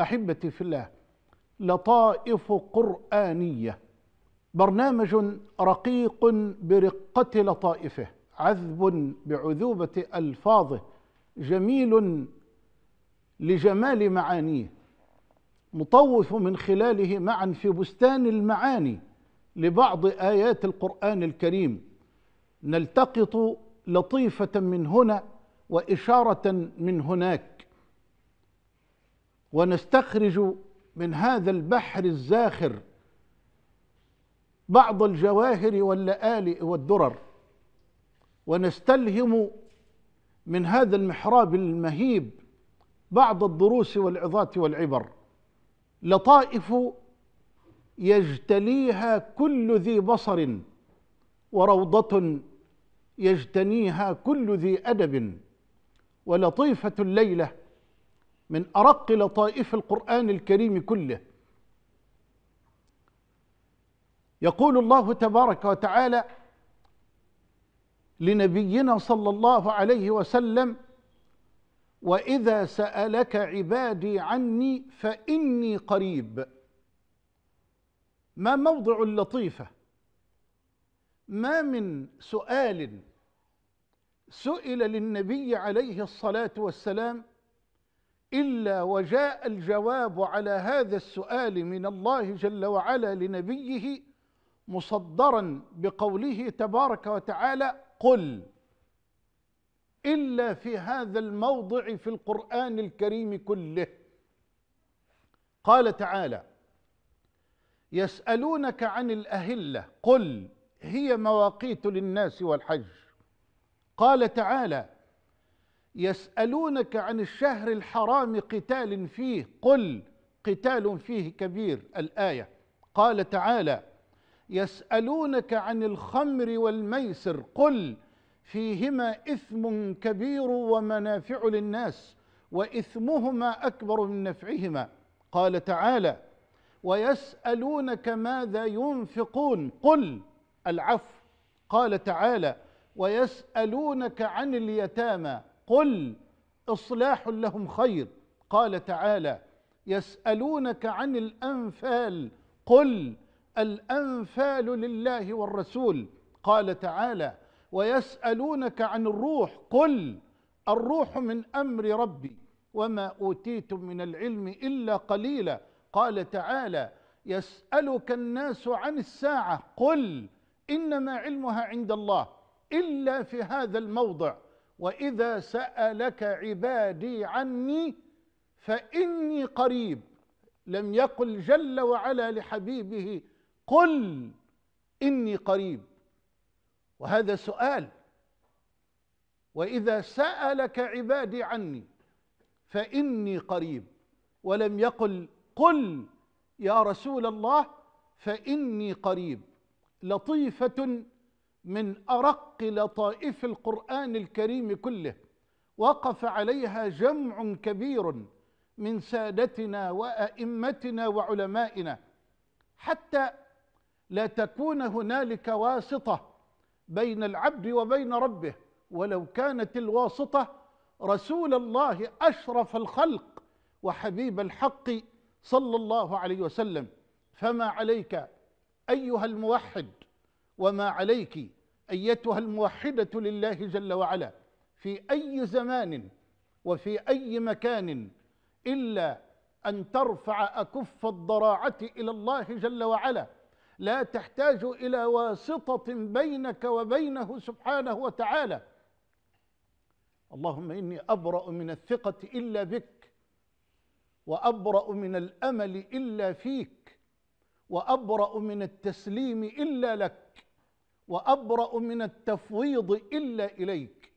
احبتي في الله لطائف قرانيه برنامج رقيق برقه لطائفه عذب بعذوبه الفاظه جميل لجمال معانيه مطوف من خلاله معا في بستان المعاني لبعض ايات القران الكريم نلتقط لطيفه من هنا واشاره من هناك ونستخرج من هذا البحر الزاخر بعض الجواهر واللآلئ والدرر ونستلهم من هذا المحراب المهيب بعض الدروس والعظات والعبر لطائف يجتليها كل ذي بصر وروضة يجتنيها كل ذي أدب ولطيفة الليلة من أرق لطائف القرآن الكريم كله يقول الله تبارك وتعالى لنبينا صلى الله عليه وسلم وإذا سألك عبادي عني فإني قريب ما موضع اللطيفة ما من سؤال سئل للنبي عليه الصلاة والسلام إلا وجاء الجواب على هذا السؤال من الله جل وعلا لنبيه مصدرا بقوله تبارك وتعالى قل إلا في هذا الموضع في القرآن الكريم كله قال تعالى يسألونك عن الأهلة قل هي مواقيت للناس والحج قال تعالى يسألونك عن الشهر الحرام قتال فيه قل قتال فيه كبير الآية قال تعالى يسألونك عن الخمر والميسر قل فيهما إثم كبير ومنافع للناس وإثمهما أكبر من نفعهما قال تعالى ويسألونك ماذا ينفقون قل العفو قال تعالى ويسألونك عن اليتامى قل اصلاح لهم خير قال تعالى يسالونك عن الانفال قل الانفال لله والرسول قال تعالى ويسالونك عن الروح قل الروح من امر ربي وما اوتيتم من العلم الا قليلا قال تعالى يسالك الناس عن الساعه قل انما علمها عند الله الا في هذا الموضع وإذا سألك عبادي عني فإني قريب لم يقل جل وعلا لحبيبه قل إني قريب وهذا سؤال وإذا سألك عبادي عني فإني قريب ولم يقل قل يا رسول الله فإني قريب لطيفة من أرق لطائف القرآن الكريم كله وقف عليها جمع كبير من سادتنا وأئمتنا وعلمائنا حتى لا تكون هنالك واسطة بين العبد وبين ربه ولو كانت الواسطة رسول الله أشرف الخلق وحبيب الحق صلى الله عليه وسلم فما عليك أيها الموحد وما عليك أيتها الموحدة لله جل وعلا في أي زمان وفي أي مكان إلا أن ترفع أكف الضراعة إلى الله جل وعلا لا تحتاج إلى واسطة بينك وبينه سبحانه وتعالى اللهم إني أبرأ من الثقة إلا بك وأبرأ من الأمل إلا فيك وأبرأ من التسليم إلا لك وأبرأ من التفويض إلا إليك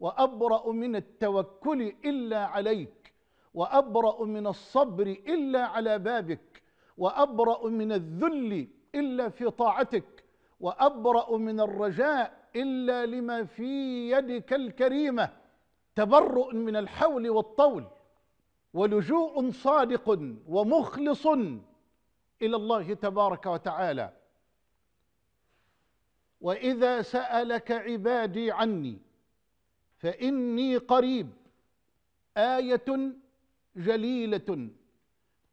وأبرأ من التوكل إلا عليك وأبرأ من الصبر إلا على بابك وأبرأ من الذل إلا في طاعتك وأبرأ من الرجاء إلا لما في يدك الكريمة تبرؤ من الحول والطول ولجوء صادق ومخلص إلى الله تبارك وتعالى وإذا سألك عبادي عني فإني قريب آية جليلة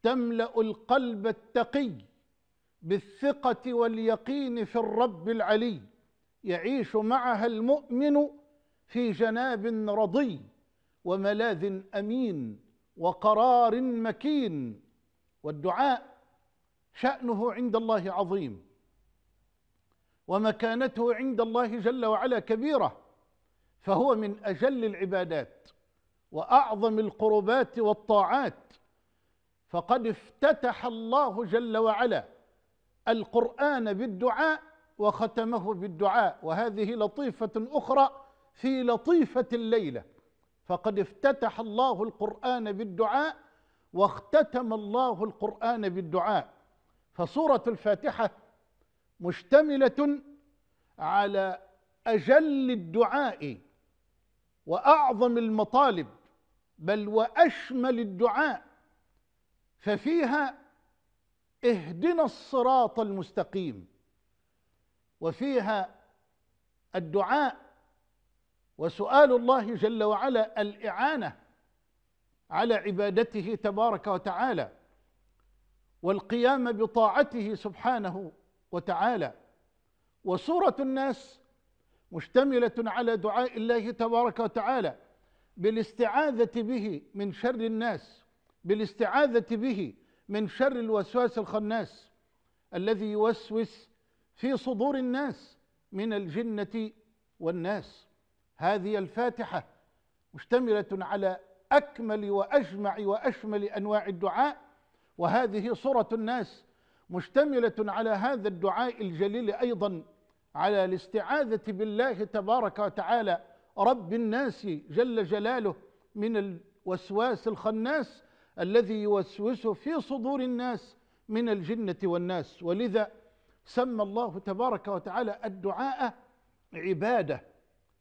تملأ القلب التقي بالثقة واليقين في الرب العلي يعيش معها المؤمن في جناب رضي وملاذ أمين وقرار مكين والدعاء شأنه عند الله عظيم ومكانته عند الله جل وعلا كبيرة فهو من أجل العبادات وأعظم القربات والطاعات فقد افتتح الله جل وعلا القرآن بالدعاء وختمه بالدعاء وهذه لطيفة أخرى في لطيفة الليلة فقد افتتح الله القرآن بالدعاء واختتم الله القرآن بالدعاء فسورة الفاتحة مشتملة على أجل الدعاء وأعظم المطالب بل وأشمل الدعاء ففيها اهدنا الصراط المستقيم وفيها الدعاء وسؤال الله جل وعلا الإعانة على عبادته تبارك وتعالى والقيام بطاعته سبحانه وتعالى وصورة الناس مشتملة على دعاء الله تبارك وتعالى بالاستعاذة به من شر الناس بالاستعاذة به من شر الوسواس الخناس الذي يوسوس في صدور الناس من الجنة والناس هذه الفاتحة مشتملة على أكمل وأجمع وأشمل أنواع الدعاء وهذه صورة الناس مشتملة على هذا الدعاء الجليل أيضا على الاستعاذة بالله تبارك وتعالى رب الناس جل جلاله من الوسواس الخناس الذي يوسوس في صدور الناس من الجنة والناس ولذا سمى الله تبارك وتعالى الدعاء عبادة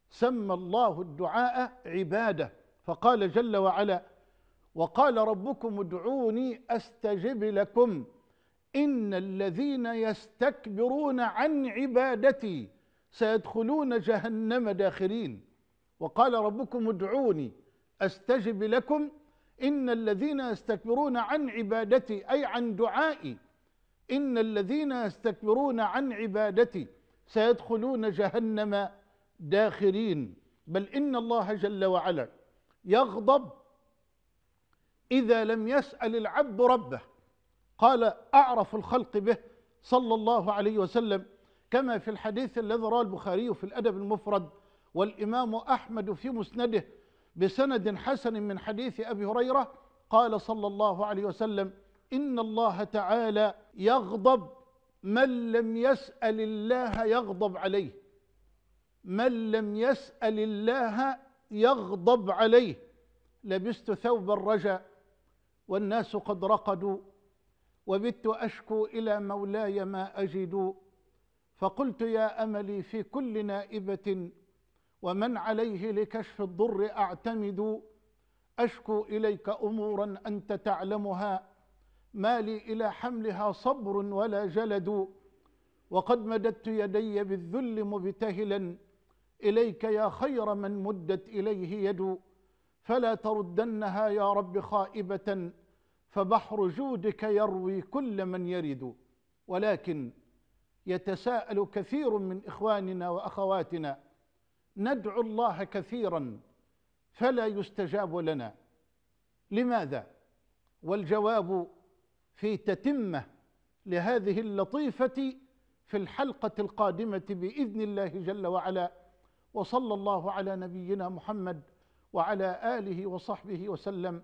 سمى الله الدعاء عبادة فقال جل وعلا وقال ربكم ادعوني أستجب لكم إن الذين يستكبرون عن عبادتي سيدخلون جهنم داخرين وقال ربكم ادعوني أستجب لكم إن الذين يستكبرون عن عبادتي أي عن دعائي إن الذين يستكبرون عن عبادتي سيدخلون جهنم داخرين بل إن الله جل وعلا يغضب إذا لم يسأل العبد ربه قال أعرف الخلق به صلى الله عليه وسلم كما في الحديث الذي رواه البخاري في الأدب المفرد والإمام أحمد في مسنده بسند حسن من حديث أبي هريرة قال صلى الله عليه وسلم إن الله تعالى يغضب من لم يسأل الله يغضب عليه من لم يسأل الله يغضب عليه لبست ثوب الرجا والناس قد رقدوا وبت أشكو إلى مولاي ما أجد فقلت يا أملي في كل نائبة ومن عليه لكشف الضر أعتمد أشكو إليك أمورا أنت تعلمها ما لي إلى حملها صبر ولا جلد وقد مددت يدي بالذل مبتهلا إليك يا خير من مدت إليه يد فلا تردنها يا رب خائبة فبحر جودك يروي كل من يرد ولكن يتساءل كثير من إخواننا وأخواتنا ندعو الله كثيرا فلا يستجاب لنا لماذا والجواب في تتمه لهذه اللطيفه في الحلقه القادمه باذن الله جل وعلا وصلى الله على نبينا محمد وعلى اله وصحبه وسلم